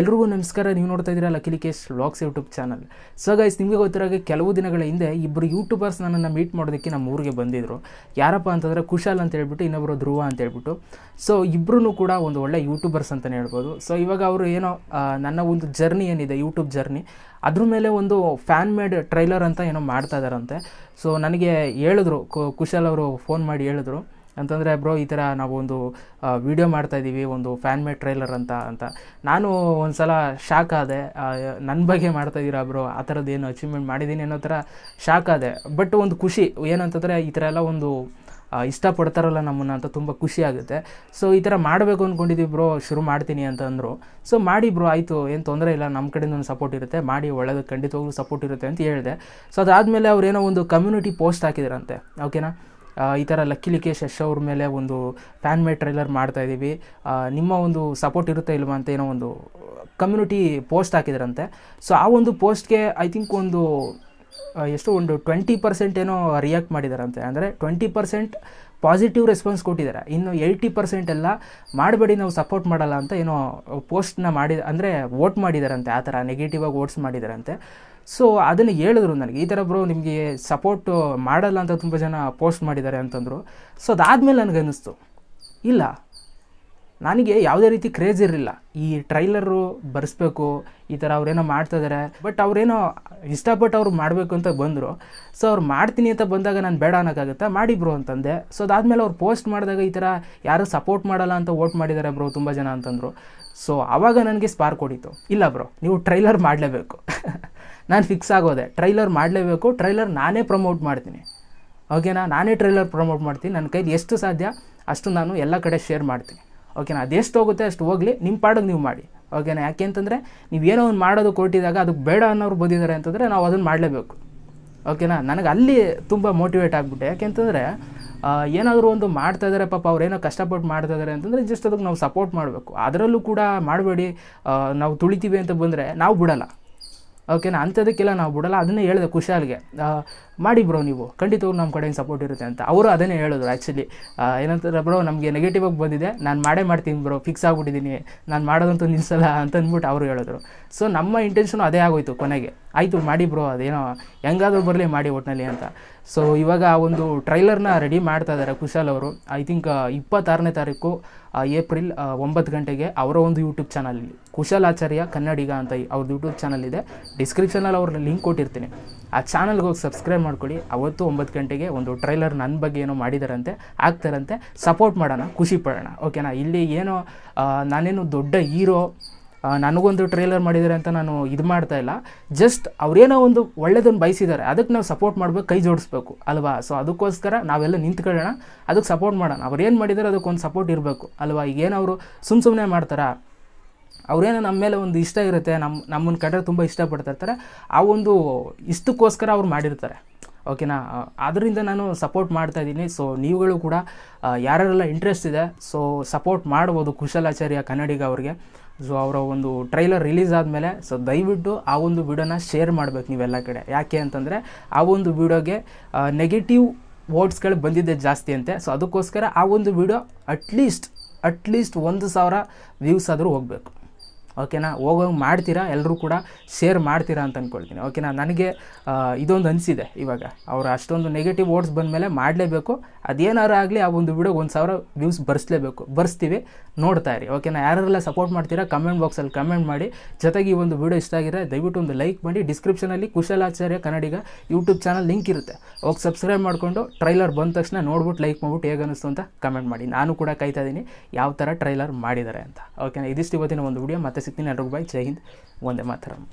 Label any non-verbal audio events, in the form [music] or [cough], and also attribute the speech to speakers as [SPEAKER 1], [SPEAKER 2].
[SPEAKER 1] ಎಲ್ರಿಗೂ ನಮಸ್ಕಾರ ನೀವು ನೋಡ್ತಾ ಇದ್ದೀರಾ luckily case vlogs YouTube channel so guys ನಿಮಗೆ ಗೊತ್ತಿರೋ ಕೆಲವು ದಿನಗಳ ಹಿಂದೆ ಇಬ್ಬರು ಯೂಟ್ಯೂಬರ್ಸ್ ನನ್ನನ್ನು ಮೀಟ್ ಮಾಡೋದಕ್ಕೆ ನಮ್ಮ ಊರಿಗೆ ಬಂದಿದ್ದರು ಯಾರಪ್ಪ ಅಂತಂದರೆ ಕುಶಾಲ್ ಅಂತ ಹೇಳ್ಬಿಟ್ಟು ಇನ್ನೊಬ್ಬರು ಧ್ರುವ ಅಂತ ಹೇಳ್ಬಿಟ್ಟು ಸೊ ಇಬ್ಬರೂ ಕೂಡ ಒಂದು ಒಳ್ಳೆ ಯೂಟ್ಯೂಬರ್ಸ್ ಅಂತಲೇ ಹೇಳ್ಬೋದು ಸೊ ಇವಾಗ ಅವರು ಏನೋ ನನ್ನ ಒಂದು ಜರ್ನಿ ಏನಿದೆ ಯೂಟ್ಯೂಬ್ ಜರ್ನಿ ಅದ್ರ ಮೇಲೆ ಒಂದು ಫ್ಯಾನ್ ಮೇಡ್ ಟ್ರೈಲರ್ ಅಂತ ಏನೋ ಮಾಡ್ತಾ ಇದ್ದಾರಂತೆ ಸೊ ನನಗೆ ಹೇಳಿದ್ರು ಕುಶಾಲ್ ಅವರು ಫೋನ್ ಮಾಡಿ ಹೇಳಿದ್ರು ಅಂತಂದರೆ ಬ್ರೋ ಈ ಥರ ನಾವೊಂದು ವೀಡಿಯೋ ಮಾಡ್ತಾಯಿದ್ದೀವಿ ಒಂದು ಫ್ಯಾನ್ ಮೇಡ್ ಟ್ರೈಲರ್ ಅಂತ ಅಂತ ನಾನು ಒಂದು ಸಲ ಶಾಕ್ ಆದೆ ನನ್ನ ಬಗ್ಗೆ ಮಾಡ್ತಾಯಿದ್ದೀರಾ ಬ್ರೋ ಆ ಥರದ್ದು ಏನು ಅಚೀವ್ಮೆಂಟ್ ಮಾಡಿದ್ದೀನಿ ಅನ್ನೋ ಥರ ಶಾಕ್ ಆದೆ ಬಟ್ ಒಂದು ಖುಷಿ ಏನಂತಂದರೆ ಈ ಥರ ಎಲ್ಲ ಒಂದು ಇಷ್ಟಪಡ್ತಾರಲ್ಲ ನಮ್ಮನ್ನು ಅಂತ ತುಂಬ ಖುಷಿ ಆಗುತ್ತೆ ಸೊ ಈ ಥರ ಮಾಡಬೇಕು ಅಂದ್ಕೊಂಡಿದ್ದೀವಿ ಬ್ರೋ ಶುರು ಮಾಡ್ತೀನಿ ಅಂತ ಅಂದರು ಸೊ ಮಾಡಿ ಬ್ರೋ ಆಯಿತು ಏನು ತೊಂದರೆ ಇಲ್ಲ ನಮ್ಮ ಕಡೆಯಿಂದ ಒಂದು ಸಪೋರ್ಟ್ ಇರುತ್ತೆ ಮಾಡಿ ಒಳ್ಳೆದು ಖಂಡಿತವಾಗ್ಲೂ ಸಪೋರ್ಟ್ ಇರುತ್ತೆ ಅಂತ ಹೇಳಿದೆ ಸೊ ಅದಾದಮೇಲೆ ಅವ್ರೇನೋ ಒಂದು ಕಮ್ಯುನಿಟಿ ಪೋಸ್ಟ್ ಹಾಕಿದ್ರಂತೆ ಓಕೆನಾ ಈ ಥರ ಲಕ್ಕಿ ಲಿಕ್ಕೆ ಅವ್ರ ಮೇಲೆ ಒಂದು ಫ್ಯಾನ್ ಮೇಡ್ ಟ್ರೈಲರ್ ಮಾಡ್ತಾಯಿದ್ದೀವಿ ನಿಮ್ಮ ಒಂದು ಸಪೋರ್ಟ್ ಇರುತ್ತೆ ಇಲ್ವಾ ಅಂತ ಏನೋ ಒಂದು ಕಮ್ಯುನಿಟಿ ಪೋಸ್ಟ್ ಹಾಕಿದ್ರಂತೆ ಸೊ ಆ ಒಂದು ಪೋಸ್ಟ್ಗೆ ಐ ಥಿಂಕ್ ಒಂದು ಎಷ್ಟು ಒಂದು ಟ್ವೆಂಟಿ ಪರ್ಸೆಂಟ್ ಏನೋ ರಿಯಾಕ್ಟ್ ಮಾಡಿದಾರಂತೆ ಅಂದರೆ ಟ್ವೆಂಟಿ ಪರ್ಸೆಂಟ್ ಪಾಸಿಟಿವ್ ರೆಸ್ಪಾನ್ಸ್ ಕೊಟ್ಟಿದ್ದಾರೆ ಇನ್ನು ಏಯ್ಟಿ ಪರ್ಸೆಂಟ್ ಎಲ್ಲ ಮಾಡಬೇಡಿ ನಾವು ಸಪೋರ್ಟ್ ಮಾಡಲ್ಲ ಅಂತ ಏನೋ ಪೋಸ್ಟ್ನ ಮಾಡಿದ ಅಂದರೆ ವೋಟ್ ಮಾಡಿದಾರಂತೆ ಆ ಥರ ನೆಗೆಟಿವಾಗಿ ವೋಟ್ಸ್ ಮಾಡಿದಾರಂತೆ ಸೊ ಅದನ್ನು ಹೇಳಿದ್ರು ನನಗೆ ಈ ಥರ ಬ್ರೋ ನಿಮಗೆ ಸಪೋರ್ಟ್ ಮಾಡಲ್ಲ ಅಂತ ತುಂಬ ಜನ ಪೋಸ್ಟ್ ಮಾಡಿದ್ದಾರೆ ಅಂತಂದರು ಸೊ ಅದಾದಮೇಲೆ ನನಗನ್ನಿಸ್ತು ಇಲ್ಲ ನನಗೆ ಯಾವುದೇ ರೀತಿ ಕ್ರೇಜ್ ಇರಲಿಲ್ಲ ಈ ಟ್ರೈಲರು ಬರೆಸ್ಬೇಕು ಈ ಥರ ಅವ್ರೇನೋ ಮಾಡ್ತಾಯಿದ್ದಾರೆ ಬಟ್ ಅವರೇನೋ ಇಷ್ಟಪಟ್ಟು ಅವ್ರು ಮಾಡಬೇಕು ಅಂತ ಬಂದರು ಸೊ ಅವ್ರು ಮಾಡ್ತೀನಿ ಅಂತ ಬಂದಾಗ ನಾನು ಬೇಡ ಅನ್ನೋಕ್ಕಾಗುತ್ತಾ ಮಾಡಿ ಬ್ರೋ ಅಂತಂದೆ ಸೊ ಅದಾದಮೇಲೆ ಅವ್ರು ಪೋಸ್ಟ್ ಮಾಡಿದಾಗ ಈ ಥರ ಯಾರೂ ಸಪೋರ್ಟ್ ಮಾಡಲ್ಲ ಅಂತ ವೋಟ್ ಮಾಡಿದ್ದಾರೆ ಬ್ರೋ ತುಂಬ ಜನ ಅಂತಂದರು ಸೊ ಆವಾಗ ನನಗೆ ಸ್ಪಾರ್ಕ್ ಕೊಡಿತು ಇಲ್ಲ ಬ್ರೋ ನೀವು ಟ್ರೈಲರ್ ಮಾಡಲೇಬೇಕು [laughs] ನಾನು ಫಿಕ್ಸ್ ಆಗೋದೆ ಟ್ರೈಲರ್ ಮಾಡಲೇಬೇಕು ಟ್ರೈಲರ್ ನಾನೇ ಪ್ರಮೋಟ್ ಮಾಡ್ತೀನಿ ಓಕೆನಾ ನಾನೇ ಟ್ರೈಲರ್ ಪ್ರಮೋಟ್ ಮಾಡ್ತೀನಿ ನನ್ನ ಕೈಲಿ ಎಷ್ಟು ಸಾಧ್ಯ ಅಷ್ಟು ನಾನು ಎಲ್ಲ ಕಡೆ ಶೇರ್ ಮಾಡ್ತೀನಿ ಓಕೆನಾ ಅದೆಷ್ಟು ಹೋಗುತ್ತೆ ಅಷ್ಟು ಹೋಗಲಿ ನಿಮ್ಮ ಪಾಡಿಗೆ ನೀವು ಮಾಡಿ ಓಕೆನಾ ಯಾಕೆ ಅಂತಂದರೆ ಏನೋ ಒಂದು ಮಾಡೋದು ಕೊಟ್ಟಿದಾಗ ಅದಕ್ಕೆ ಬೇಡ ಅನ್ನೋರು ಬಂದಿದ್ದಾರೆ ಅಂತಂದರೆ ನಾವು ಅದನ್ನು ಮಾಡಲೇಬೇಕು ಓಕೆನಾ ನನಗೆ ಅಲ್ಲಿ ತುಂಬ ಮೋಟಿವೇಟ್ ಆಗಿಬಿಟ್ಟೆ ಅಂತಂದರೆ ಏನಾದರೂ ಒಂದು ಮಾಡ್ತಾ ಇದ್ದಾರೆ ಪಾಪ ಏನೋ ಕಷ್ಟಪಟ್ಟು ಮಾಡ್ತಾ ಇದ್ದಾರೆ ಅಂತಂದರೆ ಜಸ್ಟ್ ಅದಕ್ಕೆ ನಾವು ಸಪೋರ್ಟ್ ಮಾಡಬೇಕು ಅದರಲ್ಲೂ ಕೂಡ ಮಾಡಬೇಡಿ ನಾವು ತುಳಿತೀವಿ ಅಂತ ಬಂದರೆ ನಾವು ಬಿಡಲ್ಲ ಓಕೆನಾ ಅಂಥದಕ್ಕೆಲ್ಲ ನಾವು ಬಿಡೋಲ್ಲ ಅದನ್ನೇ ಹೇಳಿದೆ ಖುಷಾಲ್ಗೆ ಮಾಡಿ ಬ್ರೋ ನೀವು ಖಂಡಿತ ನಮ್ಮ ಕಡೆಯಿಂದ ಸಪೋರ್ಟ್ ಇರುತ್ತೆ ಅಂತ ಅವರು ಅದನ್ನೇ ಹೇಳಿದ್ರು ಆ್ಯಕ್ಚುಲಿ ಏನಂತಾರೆ ಬ್ರೋ ನಮಗೆ ನೆಗೆಟಿವ್ ಆಗಿ ಬಂದಿದೆ ನಾನು ಮಾಡೇ ಮಾಡ್ತೀನಿ ಬ್ರೋ ಫಿಕ್ಸ್ ಆಗಿಬಿಟ್ಟಿದ್ದೀನಿ ನಾನು ಮಾಡೋದಂತೂ ನಿಲ್ಸಲ್ಲ ಅಂತ ಅಂದ್ಬಿಟ್ಟು ಅವರು ಹೇಳಿದ್ರು ಸೊ ನಮ್ಮ ಇಂಟೆನ್ಷನು ಅದೇ ಆಗೋಯ್ತು ಕೊನೆಗೆ ಆಯಿತು ಮಾಡಿ ಬ್ರೋ ಅದೇನೋ ಹೆಂಗಾದರೂ ಬರಲಿ ಮಾಡಿ ಒಟ್ಟಿನಲ್ಲಿ ಅಂತ ಸೊ ಇವಾಗ ಆ ಒಂದು ಟ್ರೈಲರ್ನ ರೆಡಿ ಮಾಡ್ತಾ ಇದ್ದಾರೆ ಕುಶಾಲ್ ಅವರು ಐ ಥಿಂಕ್ ಇಪ್ಪತ್ತಾರನೇ ತಾರೀಕು ಏಪ್ರಿಲ್ ಒಂಬತ್ತು ಗಂಟೆಗೆ ಅವರ ಒಂದು ಯೂಟ್ಯೂಬ್ ಚಾನಲಲ್ಲಿ ಕುಶಲ್ ಆಚಾರ್ಯ ಕನ್ನಡಿಗ ಅಂತ ಅವ್ರದ್ದು ಯೂಟ್ಯೂಬ್ ಚಾನಲ್ ಇದೆ ಡಿಸ್ಕ್ರಿಪ್ಷನಲ್ಲಿ ಅವ್ರ ಲಿಂಕ್ ಕೊಟ್ಟಿರ್ತೀನಿ ಆ ಚಾನಲ್ಗೆ ಹೋಗಿ ಸಬ್ಸ್ಕ್ರೈಬ್ ಮಾಡ್ಕೊಳ್ಳಿ ಅವತ್ತು ಒಂಬತ್ತು ಗಂಟೆಗೆ ಒಂದು ಟ್ರೈಲರ್ ನನ್ನ ಬಗ್ಗೆ ಏನೋ ಮಾಡಿದಾರಂತೆ ಆಗ್ತಾರಂತೆ ಸಪೋರ್ಟ್ ಮಾಡೋಣ ಖುಷಿ ಪಡೋಣ ಓಕೆನಾ ಇಲ್ಲಿ ಏನೋ ನಾನೇನು ದೊಡ್ಡ ಹೀರೋ ನನಗೊಂದು ಟ್ರೇಲರ್ ಮಾಡಿದ್ದಾರೆ ಅಂತ ನಾನು ಇದು ಮಾಡ್ತಾ ಇಲ್ಲ ಜಸ್ಟ್ ಅವರೇನೋ ಒಂದು ಒಳ್ಳೇದನ್ನು ಬಯಸಿದ್ದಾರೆ ಅದಕ್ಕೆ ನಾವು ಸಪೋರ್ಟ್ ಮಾಡಬೇಕು ಕೈ ಜೋಡಿಸ್ಬೇಕು ಅಲ್ವಾ ಸೊ ಅದಕ್ಕೋಸ್ಕರ ನಾವೆಲ್ಲ ನಿಂತ್ಕೊಳ್ಳೋಣ ಅದಕ್ಕೆ ಸಪೋರ್ಟ್ ಮಾಡೋಣ ಅವ್ರೇನು ಮಾಡಿದ್ದಾರೆ ಅದಕ್ಕೊಂದು ಸಪೋರ್ಟ್ ಇರಬೇಕು ಅಲ್ವಾ ಅವರು ಸುಮ್ಮ ಸುಮ್ಮನೆ ಮಾಡ್ತಾರಾ ಅವರೇನೋ ನಮ್ಮ ಮೇಲೆ ಒಂದು ಇಷ್ಟ ಇರುತ್ತೆ ನಮ್ಮ ನಮ್ಮನ್ನು ಕಂಡ್ರೆ ತುಂಬ ಇಷ್ಟಪಡ್ತಿರ್ತಾರೆ ಆ ಒಂದು ಇಷ್ಟಕ್ಕೋಸ್ಕರ ಅವ್ರು ಮಾಡಿರ್ತಾರೆ ಓಕೆನಾ ಅದರಿಂದ ನಾನು ಸಪೋರ್ಟ್ ಮಾಡ್ತಾ ಇದ್ದೀನಿ ಸೊ ನೀವುಗಳು ಕೂಡ ಯಾರ್ಯಾರೆಲ್ಲ ಇಂಟ್ರೆಸ್ಟ್ ಇದೆ ಸೊ ಸಪೋರ್ಟ್ ಮಾಡ್ಬೋದು ಕುಶಲಾಚಾರ್ಯ ಕನ್ನಡಿಗ ಅವ್ರಿಗೆ ಸೊ ಅವರ ಒಂದು ಟ್ರೈಲರ್ ರಿಲೀಸ್ ಆದಮೇಲೆ ಸೊ ದಯವಿಟ್ಟು ಆ ಒಂದು ವಿಡಿಯೋನ ಶೇರ್ ಮಾಡಬೇಕು ನೀವೆಲ್ಲ ಕಡೆ ಯಾಕೆ ಅಂತಂದರೆ ಆ ಒಂದು ವಿಡಿಯೋಗೆ ನೆಗೆಟಿವ್ ವೋಟ್ಸ್ಗಳು ಬಂದಿದ್ದೆ ಜಾಸ್ತಿ ಅಂತೆ ಸೊ ಅದಕ್ಕೋಸ್ಕರ ಆ ಒಂದು ವಿಡಿಯೋ ಅಟ್ಲೀಸ್ಟ್ ಅಟ್ಲೀಸ್ಟ್ ಒಂದು ಸಾವಿರ ವ್ಯೂಸ್ ಆದರೂ ಹೋಗಬೇಕು ಓಕೆನಾ ಹೋಗೋಂಗೆ ಮಾಡ್ತೀರಾ ಎಲ್ಲರೂ ಕೂಡ ಶೇರ್ ಮಾಡ್ತೀರಾ ಅಂತ ಅಂದ್ಕೊಳ್ತೀನಿ ಓಕೆನಾ ನನಗೆ ಇದೊಂದು ಅನಿಸಿದೆ ಇವಾಗ ಅವ್ರು ಅಷ್ಟೊಂದು ನೆಗೆಟಿವ್ ಬಂದ ಬಂದಮೇಲೆ ಮಾಡಲೇಬೇಕು ಅದೇನಾರು ಆಗಲಿ ಆ ಒಂದು ವಿಡಿಯೋಗೆ ಒಂದು ಸಾವಿರ ವ್ಯೂಸ್ ಬರೆಸ್ಲೇಬೇಕು ಬರ್ಸ್ತೀವಿ ನೋಡ್ತಾ ಇರಿ ಓಕೆನಾ ಯಾರೆಲ್ಲ ಸಪೋರ್ಟ್ ಮಾಡ್ತೀರಾ ಕಮೆಂಟ್ ಬಾಕ್ಸಲ್ಲಿ ಕಮೆಂಟ್ ಮಾಡಿ ಜೊತೆಗೆ ಈ ಒಂದು ವಿಡಿಯೋ ಇಷ್ಟ ಆಗಿದ್ರೆ ದಯವಿಟ್ಟು ಒಂದು ಲೈಕ್ ಮಾಡಿ ಡಿಸ್ಕ್ರಿಪ್ಷನಲ್ಲಿ Kushalacharya Kannadiga YouTube channel link ಇರುತ್ತೆ ಹೋಗಿ ಸಬ್ಸ್ಕ್ರೈಬ್ ಮಾಡಿಕೊಂಡು ಟ್ರೈಲರ್ ಬಂದ ತಕ್ಷಣ ನೋಡ್ಬಿಟ್ಟು ಲೈಕ್ ಮಾಡ್ಬಿಟ್ಟು ಹೇಗೆ ಅನ್ನಿಸ್ತು ಅಂತ ಕಮೆಂಟ್ ಮಾಡಿ ನಾನು ಕೂಡ ಕಾಯ್ತಾ ಇದ್ದೀನಿ ಯಾವ ಥರ ಟ್ರೈಲರ್ ಮಾಡಿದ್ದಾರೆ ಅಂತ ಓಕೆನಾ ಇದಿಷ್ಟು ಇವತ್ತಿನ ಒಂದು ವಿಡಿಯೋ ಮತ್ತೆ सकते हैं नेटवर्क बाय जय हिंद वंदे मातरम